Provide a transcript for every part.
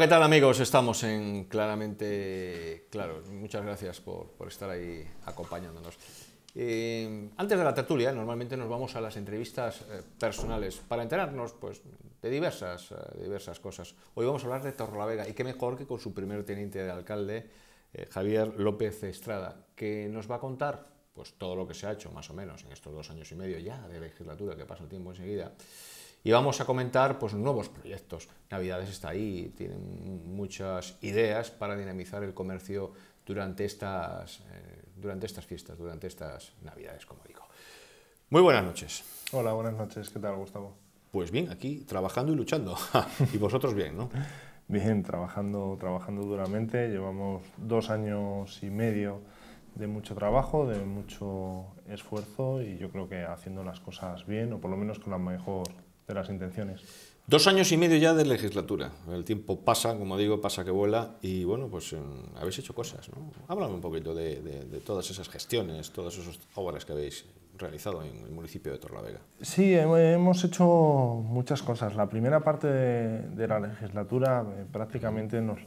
¿qué tal amigos? Estamos en Claramente Claro. Muchas gracias por, por estar ahí acompañándonos. Eh, antes de la tertulia, normalmente nos vamos a las entrevistas eh, personales para enterarnos pues, de, diversas, eh, diversas cosas. Hoy vamos a hablar de Torrelavega y qué mejor que con su primer teniente de alcalde, Javier López Estrada, que nos va a contar pues, todo lo que se ha hecho, más o menos, en estos dos años y medio ya de legislatura, que pasa el tiempo enseguida y vamos a comentar pues, nuevos proyectos. Navidades está ahí, tienen muchas ideas para dinamizar el comercio durante estas, eh, durante estas fiestas, durante estas Navidades, como digo. Muy buenas noches. Hola, buenas noches. ¿Qué tal, Gustavo? Pues bien, aquí trabajando y luchando. y vosotros bien, ¿no? Bien, trabajando, trabajando duramente. Llevamos dos años y medio de mucho trabajo, de mucho esfuerzo y yo creo que haciendo las cosas bien o por lo menos con la mejor de las intenciones. Dos años y medio ya de legislatura. El tiempo pasa, como digo, pasa que vuela y bueno, pues eh, habéis hecho cosas. ¿no? Háblame un poquito de, todas esas gestiones, todas esas obras que habéis realizado en el municipio de Torlavega. Sí, hemos hecho muchas cosas. La primera parte de, la legislatura eh, prácticamente nos,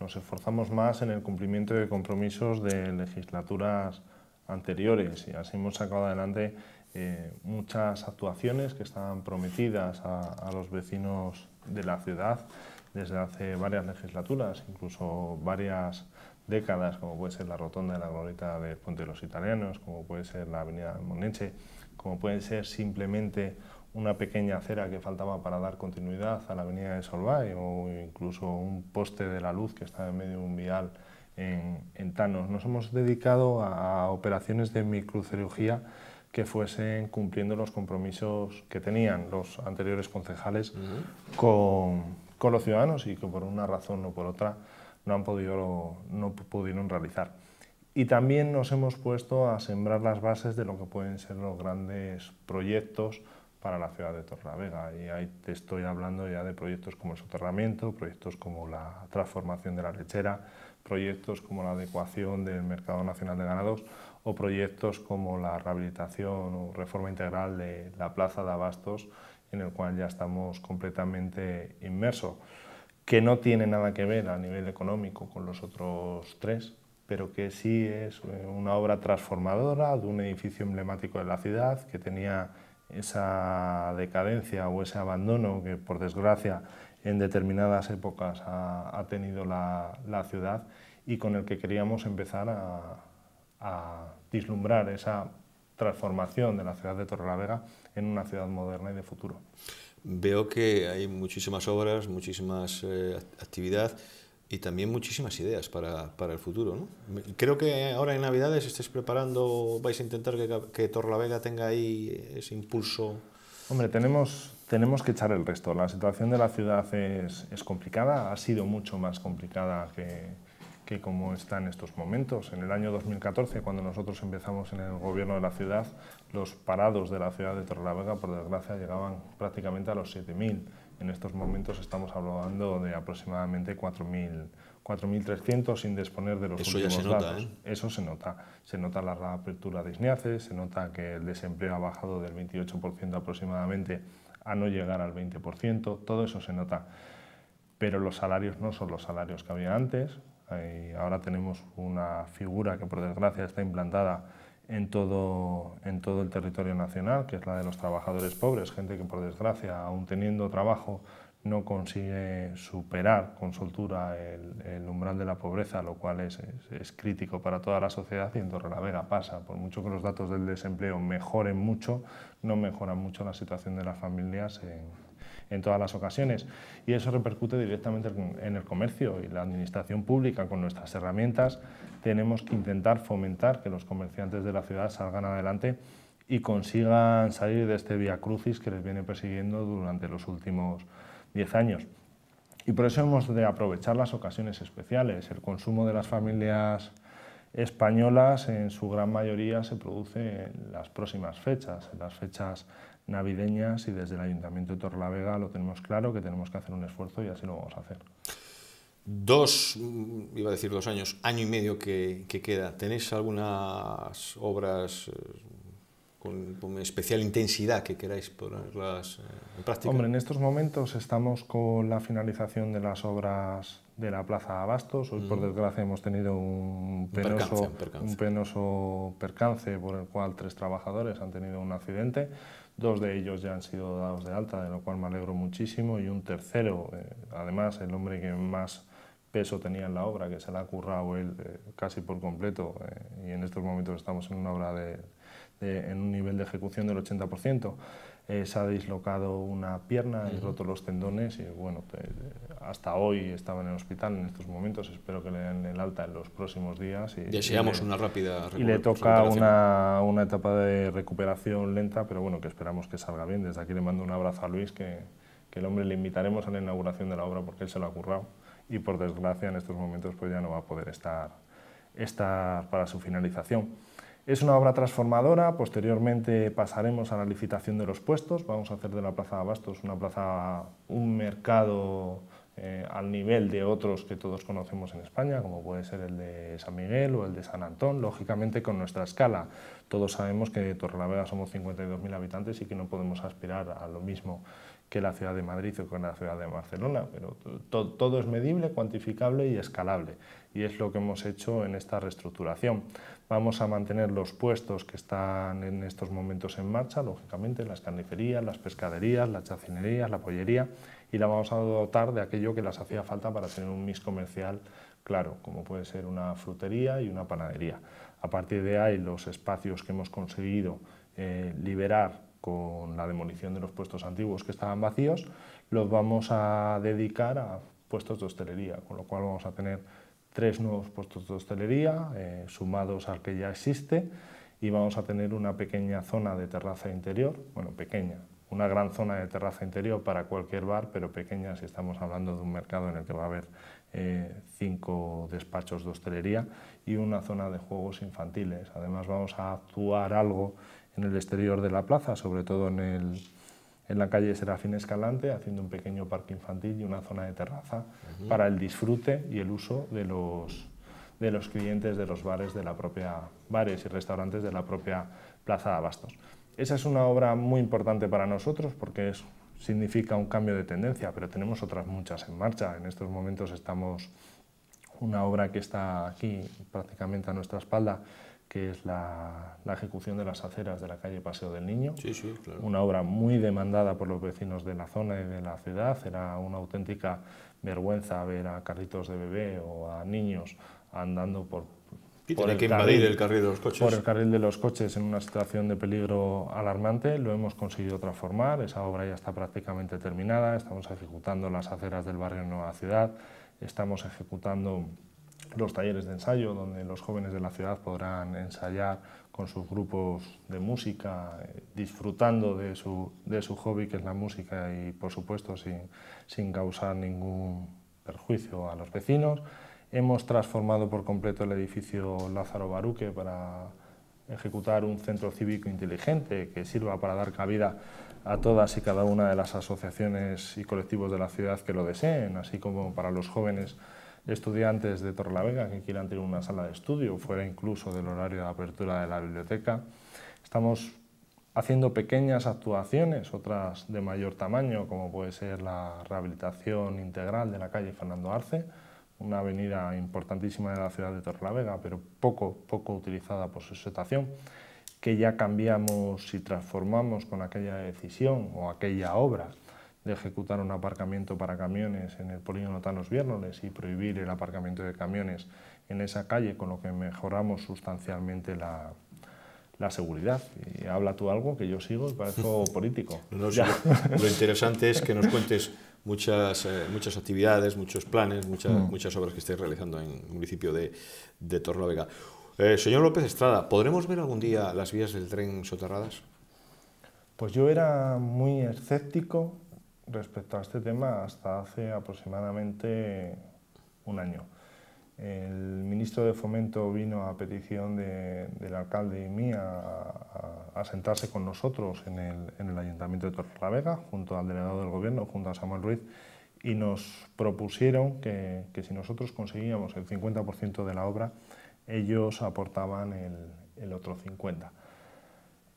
nos esforzamos más en el cumplimiento de compromisos de legislaturas anteriores y así hemos sacado adelante eh, muchas actuaciones que estaban prometidas a, los vecinos de la ciudad desde hace varias legislaturas, incluso varias décadas, como puede ser la rotonda de la glorieta del Puente de los Italianos, como puede ser la avenida Moneche, como puede ser simplemente una pequeña acera que faltaba para dar continuidad a la avenida de Solvay o incluso un poste de la luz que está en medio de un vial en, en Nos hemos dedicado a, a operaciones de microcirugía que fuesen cumpliendo los compromisos que tenían los anteriores concejales con, los ciudadanos y que por una razón o por otra no, han podido, no pudieron realizar. Y también nos hemos puesto a sembrar las bases de lo que pueden ser los grandes proyectos para la ciudad de Torrelavega. Y ahí te estoy hablando ya de proyectos como el soterramiento, proyectos como la transformación de la lechera, proyectos como la adecuación del mercado nacional de ganados o proyectos como la rehabilitación o reforma integral de la plaza de Abastos, en el cual ya estamos completamente inmersos, que no tiene nada que ver a nivel económico con los otros tres, pero que sí es eh, una obra transformadora de un edificio emblemático de la ciudad que tenía esa decadencia o ese abandono que por desgracia en determinadas épocas ha, tenido la, la ciudad y con el que queríamos empezar a, a vislumbrar esa transformación de la ciudad de Torrelavega en una ciudad moderna y de futuro. Veo que hay muchísimas obras, muchísimas eh, actividad y también muchísimas ideas para, para el futuro. ¿no? Creo que ahora en Navidades estáis preparando, vais a intentar que, que Torrelavega tenga ahí ese impulso. Hombre, tenemos, tenemos que echar el resto. La situación de la ciudad es complicada, ha sido mucho más complicada que, que como está en estos momentos. En el año 2014, cuando nosotros empezamos en el gobierno de la ciudad, los parados de la ciudad de Torrelavega, por desgracia, llegaban prácticamente a los 7.000. En estos momentos estamos hablando de aproximadamente 4.300 sin disponer de los últimos datos. ¿eh? Eso se nota. Se nota la reapertura de Isniaces, se nota que el desempleo ha bajado del 28% aproximadamente a no llegar al 20%, todo eso se nota. Pero los salarios no son los salarios que había antes, eh, ahora tenemos una figura que por desgracia está implantada en todo, en todo el territorio nacional, que es la de los trabajadores pobres, gente que por desgracia, aún teniendo trabajo, no consigue superar con soltura el, umbral de la pobreza, lo cual es, es, crítico para toda la sociedad y en Vega pasa. Por mucho que los datos del desempleo mejoren mucho, no mejoran mucho la situación de las familias en, en todas las ocasiones. Y eso repercute directamente en el comercio y la administración pública con nuestras herramientas. Tenemos que intentar fomentar que los comerciantes de la ciudad salgan adelante y consigan salir de este vía crucis que les viene persiguiendo durante los últimos 10 años. Y por eso hemos de aprovechar las ocasiones especiales. El consumo de las familias españolas en su gran mayoría se produce en las próximas fechas, en las fechas navideñas y desde el Ayuntamiento de Torlavega lo tenemos claro que tenemos que hacer un esfuerzo y así lo vamos a hacer. Dos, mm, iba a decir dos años, año y medio que, queda. ¿Tenéis algunas obras eh, con, especial intensidad que queráis ponerlas eh, en práctica? Hombre, en estos momentos estamos con la finalización de las obras de la Plaza Abastos. Hoy, por mm. desgracia, hemos tenido un un penoso percance por el cual tres trabajadores han tenido un accidente Dos de ellos ya han sido dados de alta, de lo cual me alegro muchísimo, y un tercero, eh, además el hombre que más peso tenía en la obra, que se la ha currado él eh, casi por completo, eh, y en estos momentos estamos en una obra en un nivel de ejecución del 80%. Eh, se ha dislocado una pierna, y roto los tendones y bueno, hasta hoy estaba en el hospital en estos momentos, espero que le den el alta en los próximos días. Y, Deseamos una rápida recuperación. Y le toca una, una, etapa de recuperación lenta, pero bueno, que esperamos que salga bien. Desde aquí le mando un abrazo a Luis, que, que el hombre le invitaremos a la inauguración de la obra porque él se lo ha currado y por desgracia en estos momentos pues ya no va a poder estar, estar para su finalización. Es una obra transformadora, posteriormente pasaremos a la licitación de los puestos, vamos a hacer de la Plaza de Abastos una plaza, un mercado eh, al nivel de otros que todos conocemos en España, como puede ser el de San Miguel o el de San Antón, lógicamente con nuestra escala. Todos sabemos que de Torrelavega somos 52.000 habitantes y que no podemos aspirar a lo mismo que la ciudad de Madrid o que la ciudad de Barcelona, pero todo es medible, cuantificable y escalable, y es lo que hemos hecho en esta reestructuración. Vamos a mantener los puestos que están en estos momentos en marcha, lógicamente, las carnicerías, las pescaderías, las chacinerías, la pollería, y la vamos a dotar de aquello que las hacía falta para tener un mix comercial claro, como puede ser una frutería y una panadería. A partir de ahí, los espacios que hemos conseguido eh, liberar con la demolición de los puestos antiguos que estaban vacíos, los vamos a dedicar a puestos de hostelería, con lo cual vamos a tener tres nuevos puestos de hostelería eh, sumados al que ya existe y vamos a tener una pequeña zona de terraza interior, bueno, pequeña, una gran zona de terraza interior para cualquier bar, pero pequeña si estamos hablando de un mercado en el que va a haber eh, cinco despachos de hostelería y una zona de juegos infantiles. Además vamos a actuar algo en el exterior de la plaza, sobre todo en, el, en la calle Serafín Escalante, haciendo un pequeño parque infantil y una zona de terraza para el disfrute y el uso de los, de los clientes de los bares de la propia bares y restaurantes de la propia Plaza de Abastos. Esa es una obra muy importante para nosotros porque significa un cambio de tendencia, pero tenemos otras muchas en marcha. En estos momentos estamos una obra que está aquí prácticamente a nuestra espalda, que es la, ejecución de las aceras de la calle Paseo del Niño. Sí, sí, Una obra muy demandada por los vecinos de la zona y de la ciudad. Era una auténtica vergüenza ver a carritos de bebé o a niños andando por por el carril, de los coches. Por el carril de los coches en una situación de peligro alarmante. Lo hemos conseguido transformar. Esa obra ya está prácticamente terminada. Estamos ejecutando las aceras del barrio Nueva Ciudad. Estamos ejecutando los talleres de ensayo donde los jóvenes de la ciudad podrán ensayar con sus grupos de música, eh, disfrutando de su, de su hobby que es la música y por supuesto sin, sin causar ningún perjuicio a los vecinos. Hemos transformado por completo el edificio Lázaro Baruque para ejecutar un centro cívico inteligente que sirva para dar cabida a todas y cada una de las asociaciones y colectivos de la ciudad que lo deseen, así como para los jóvenes estudiantes de Torrelavega que quieran tener una sala de estudio, fuera incluso del horario de apertura de la biblioteca. Estamos haciendo pequeñas actuaciones, otras de mayor tamaño, como puede ser la rehabilitación integral de la calle Fernando Arce, una avenida importantísima de la ciudad de Torrelavega, pero poco, poco utilizada por su estación, que ya cambiamos y transformamos con aquella decisión o aquella obra de ejecutar un aparcamiento para camiones en el polígono Tanos Viernes y prohibir el aparcamiento de camiones en esa calle, con lo que mejoramos sustancialmente la, la seguridad. Y habla tú algo que yo sigo y parezco político. lo interesante es que nos cuentes muchas, eh, muchas actividades, muchos planes, muchas, mm. muchas obras que estáis realizando en el municipio de, de Tornovega. Eh, señor López Estrada, ¿podremos ver algún día las vías del tren soterradas? Pues yo era muy escéptico respecto a este tema hasta hace aproximadamente un año. El ministro de Fomento vino a petición del alcalde y mí a, sentarse con nosotros en el, Ayuntamiento de Vega, junto al delegado del Gobierno, junto a Samuel Ruiz, y nos propusieron que, si nosotros conseguíamos el 50% de la obra, ellos aportaban el, otro 50%.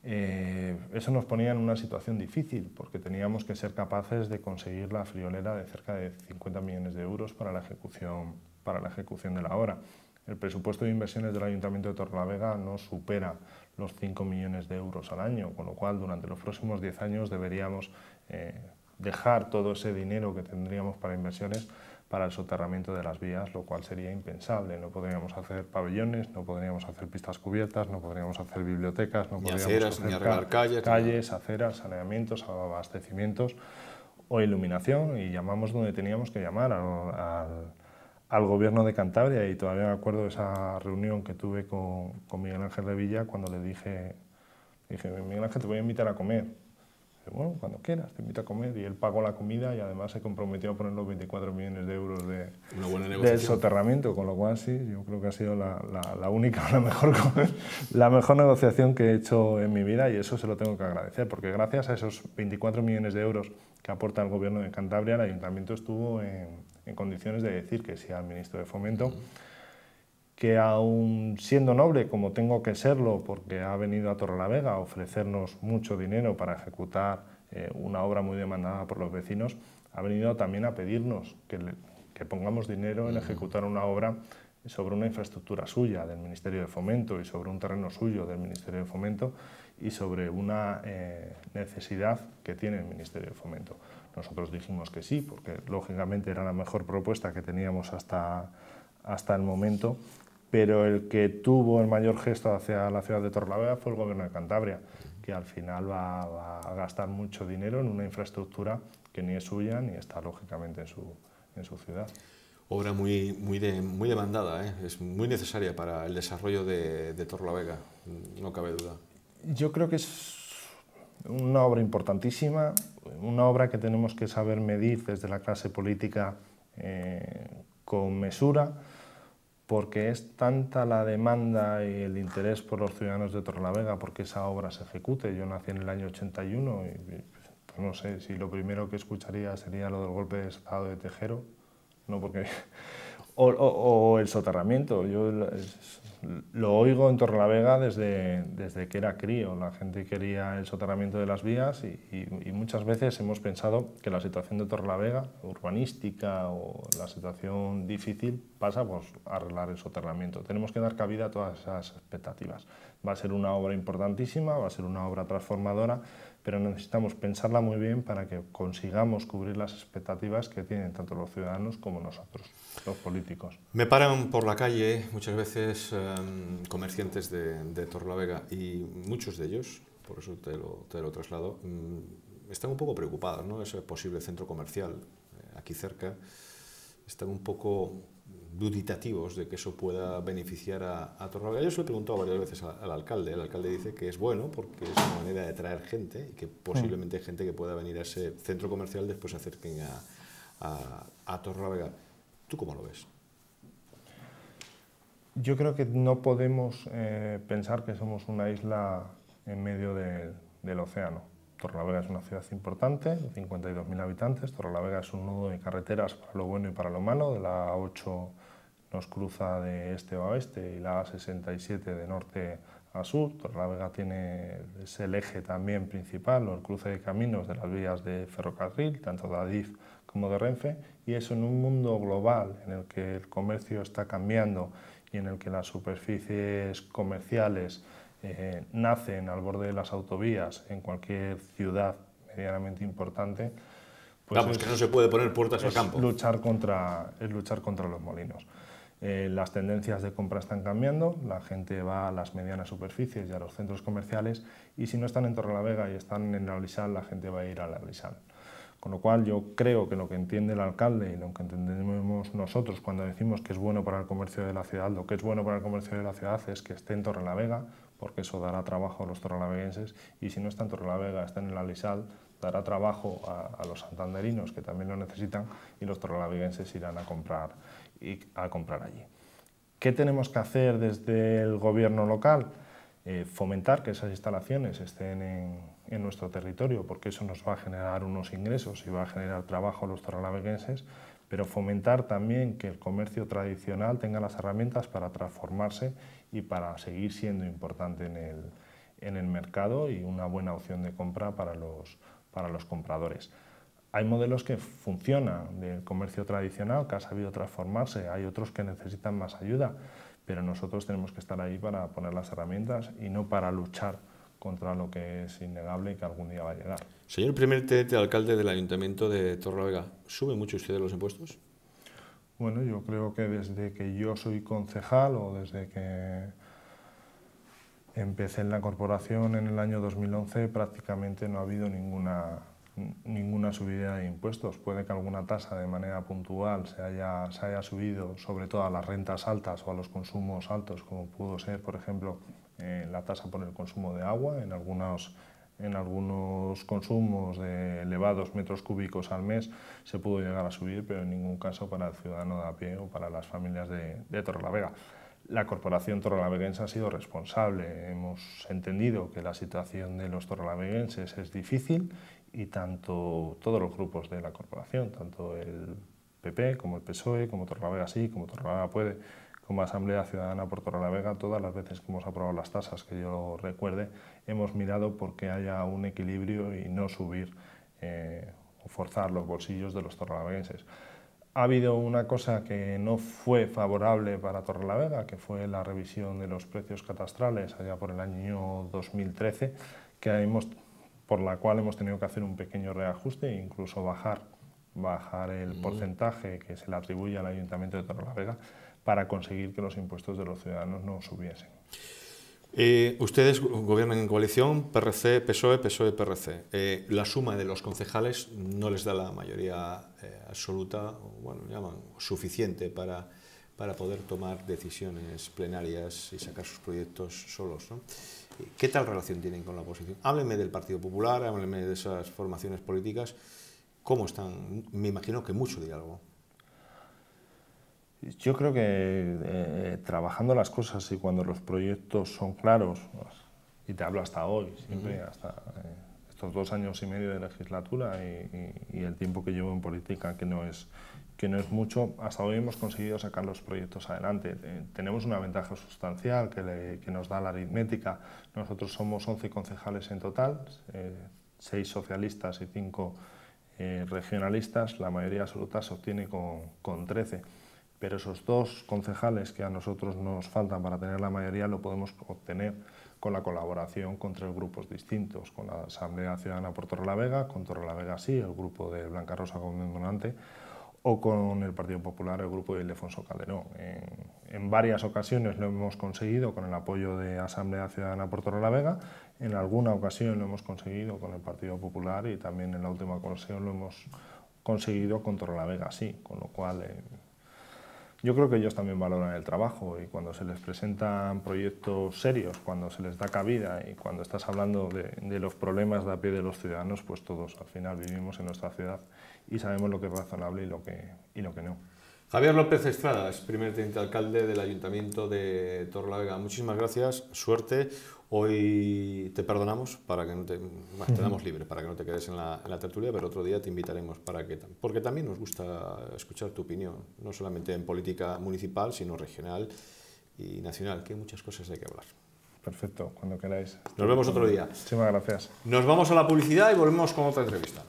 Eh, eso nos ponía en una situación difícil porque teníamos que ser capaces de conseguir la friolera de cerca de 50 millones de euros para la ejecución para la ejecución de la obra. El presupuesto de inversiones del Ayuntamiento de Torrelavega no supera los 5 millones de euros al año, con lo cual durante los próximos 10 años deberíamos eh, dejar todo ese dinero que tendríamos para inversiones para el soterramiento de las vías, lo cual sería impensable. No podríamos hacer pabellones, no podríamos hacer pistas cubiertas, no podríamos hacer bibliotecas, no podríamos hacer calles, calles aceras, saneamientos, abastecimientos o iluminación y llamamos donde teníamos que llamar al al gobierno de Cantabria y todavía me acuerdo de esa reunión que tuve con, Miguel Ángel de Villa cuando le dije, dije, Miguel Ángel, te voy a invitar a comer. bueno, cuando quieras, te invito a comer. Y él pagó la comida y además se comprometió a poner los 24 millones de euros de, soterramiento, con lo cual sí, yo creo que ha sido la, única, la mejor, la mejor negociación que he hecho en mi vida y eso se lo tengo que agradecer, porque gracias a esos 24 millones de euros que aporta el gobierno de Cantabria, el ayuntamiento estuvo en en condiciones de decir que sí al ministro de Fomento, que aún siendo noble, como tengo que serlo, porque ha venido a Torrelavega a ofrecernos mucho dinero para ejecutar eh, una obra muy demandada por los vecinos, ha venido también a pedirnos que, pongamos dinero en ejecutar una obra sobre una infraestructura suya del Ministerio de Fomento y sobre un terreno suyo del Ministerio de Fomento y sobre una eh, necesidad que tiene el Ministerio de Fomento. Nosotros dijimos que sí, porque lógicamente era la mejor propuesta que teníamos hasta, hasta el momento, pero el que tuvo el mayor gesto hacia la ciudad de Torlavega fue el gobierno de Cantabria, que al final va, a gastar mucho dinero en una infraestructura que ni es suya ni está lógicamente en su, en su ciudad. Obra muy, muy, muy demandada, ¿eh? es muy necesaria para el desarrollo de, de Torlavega, no cabe duda. Yo creo que es una obra importantísima, una obra que tenemos que saber medir desde la clase política eh, con mesura, porque es tanta la demanda y el interés por los ciudadanos de Torrelavega porque esa obra se ejecute. Yo nací en el año 81 y pues, no sé si lo primero que escucharía sería lo del golpe de Estado de Tejero, no porque o, el soterramiento. Yo lo oigo en Torrelavega desde, desde que era crío. La gente quería el soterramiento de las vías y, muchas veces hemos pensado que la situación de Torrelavega, urbanística o la situación difícil, pasa por arreglar el soterramiento. Tenemos que dar cabida a todas esas expectativas. Va a ser una obra importantísima, va a ser una obra transformadora pero necesitamos pensarla muy bien para que consigamos cubrir las expectativas que tienen tanto los ciudadanos como nosotros, los políticos. Me paran por la calle muchas veces eh, comerciantes de, de Torlavega y muchos de ellos, por eso te lo, te lo traslado, mm, están un poco preocupados, ¿no? Ese posible centro comercial eh, aquí cerca, están un poco duditativos de que eso pueda beneficiar a, a Yo se lo he preguntado varias veces al, alcalde. El alcalde dice que es bueno porque es una manera de traer gente y que posiblemente gente que pueda venir a ese centro comercial después se acerquen a, a, a ¿Tú cómo lo ves? Yo creo que no podemos eh, pensar que somos una isla en medio del océano. Torrelavega es una ciudad importante, 52.000 habitantes. Torrelavega es un nudo de carreteras para lo bueno y para lo malo. De la A8 nos cruza de este a oeste y la A67 de norte a sur. Torrelavega tiene, es el eje también principal el cruce de caminos de las vías de ferrocarril, tanto de Adif como de Renfe. Y eso en un mundo global en el que el comercio está cambiando y en el que las superficies comerciales eh, nacen al borde de las autovías en cualquier ciudad medianamente importante, pues Vamos, que no se puede poner puertas al campo. Luchar contra, es luchar contra los molinos. Eh, las tendencias de compra están cambiando, la gente va a las medianas superficies y a los centros comerciales y si no están en Torrelavega y están en la la gente va a ir a la Con lo cual yo creo que lo que entiende el alcalde y lo que entendemos nosotros cuando decimos que es bueno para el comercio de la ciudad, lo que es bueno para el comercio de la ciudad es que esté en Torrelavega porque eso dará trabajo a los torralaveguenses y si no está en Torrelavega, está en el Alisal, dará trabajo a, los santanderinos que también lo necesitan y los torralaveguenses irán a comprar, a comprar allí. ¿Qué tenemos que hacer desde el gobierno local? Eh, fomentar que esas instalaciones estén en, nuestro territorio, porque eso nos va a generar unos ingresos y va a generar trabajo a los torralaveguenses, pero fomentar también que el comercio tradicional tenga las herramientas para transformarse y para seguir siendo importante en el, en el mercado y una buena opción de compra para los, para los compradores. Hay modelos que funcionan del comercio tradicional, que ha sabido transformarse, hay otros que necesitan más ayuda, pero nosotros tenemos que estar ahí para poner las herramientas y no para luchar contra lo que es innegable y que algún día va a llegar. Señor primer Tete, alcalde del Ayuntamiento de Vega, ¿sube mucho usted los impuestos? Bueno, yo creo que desde que yo soy concejal o desde que empecé en la corporación en el año 2011 prácticamente no ha habido ninguna, ninguna subida de impuestos. Puede que alguna tasa de manera puntual se haya, se haya subido, sobre todo a las rentas altas o a los consumos altos, como pudo ser, por ejemplo, eh, la tasa por el consumo de agua en algunos, en algunos consumos de elevados metros cúbicos al mes se pudo llegar a subir, pero en ningún caso para el ciudadano de a pie o para las familias de, de Torrelavega. La Corporación Torrelaveguense ha sido responsable. Hemos entendido que la situación de los torrelaveguenses es difícil y tanto todos los grupos de la corporación, tanto el PP como el PSOE, como Torrelavega sí, como Torrelavega puede, como Asamblea Ciudadana por Torrelavega, todas las veces que hemos aprobado las tasas, que yo recuerde, hemos mirado porque haya un equilibrio y no subir eh, o forzar los bolsillos de los torrelaveguenses. Ha habido una cosa que no fue favorable para Torrelavega, que fue la revisión de los precios catastrales allá por el año 2013, que por la cual hemos tenido que hacer un pequeño reajuste e incluso bajar, bajar el porcentaje que se le atribuye al Ayuntamiento de Torrelavega para conseguir que los impuestos de los ciudadanos no subiesen. Eh, ustedes gobiernan en coalición PRC, PSOE, PSOE, PRC. Eh, la suma de los concejales no les da la mayoría eh, absoluta, bueno, llaman suficiente para, para poder tomar decisiones plenarias y sacar sus proyectos solos. ¿no? ¿Qué tal relación tienen con la oposición? Háblenme del Partido Popular, háblenme de esas formaciones políticas. ¿Cómo están? Me imagino que mucho diálogo. Yo creo que eh, trabajando las cosas y cuando los proyectos son claros, y te hablo hasta hoy, siempre, hasta eh, estos dos años y medio de legislatura y, el tiempo que llevo en política, que no es mucho, hasta hoy hemos conseguido sacar los proyectos adelante. Eh, tenemos una ventaja sustancial que, nos da la aritmética. Nosotros somos 11 concejales en total, 6 socialistas y 5 regionalistas. La mayoría absoluta se obtiene con, con 13 pero esos dos concejales que a nosotros nos faltan para tener la mayoría lo podemos obtener con la colaboración con tres grupos distintos, con la Asamblea Ciudadana por Vega, con La Vega sí, el grupo de Blanca Rosa como Donante, o con el Partido Popular, el grupo de Ildefonso Calderón. En, varias ocasiones lo hemos conseguido con el apoyo de Asamblea Ciudadana por Vega, en alguna ocasión lo hemos conseguido con el Partido Popular y también en la última ocasión lo hemos conseguido con Vega sí, con lo cual... Eh, yo creo que ellos también valoran el trabajo y cuando se les presentan proyectos serios, cuando se les da cabida y cuando estás hablando de, los problemas de a pie de los ciudadanos, pues todos al final vivimos en nuestra ciudad y sabemos lo que es razonable y lo que, y lo que no. Javier López Estrada es primer teniente alcalde del Ayuntamiento de Vega. Muchísimas gracias, suerte. Hoy te perdonamos para que no te, damos libre para que no te quedes en la, tertulia, pero otro día te invitaremos para que porque también nos gusta escuchar tu opinión, no solamente en política municipal, sino regional y nacional, que hay muchas cosas de que hablar. Perfecto, cuando queráis. Nos vemos otro día. Muchísimas gracias. Nos vamos a la publicidad y volvemos con otra entrevista.